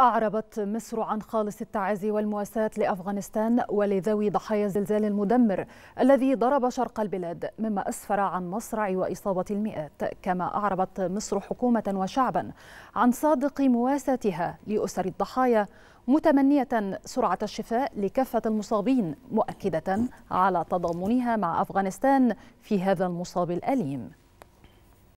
أعربت مصر عن خالص التعازي والمواساة لأفغانستان ولذوي ضحايا الزلزال المدمر الذي ضرب شرق البلاد مما أسفر عن مصرع وإصابة المئات كما أعربت مصر حكومة وشعبا عن صادق مواساتها لأسر الضحايا متمنية سرعة الشفاء لكافة المصابين مؤكدة على تضامنها مع أفغانستان في هذا المصاب الأليم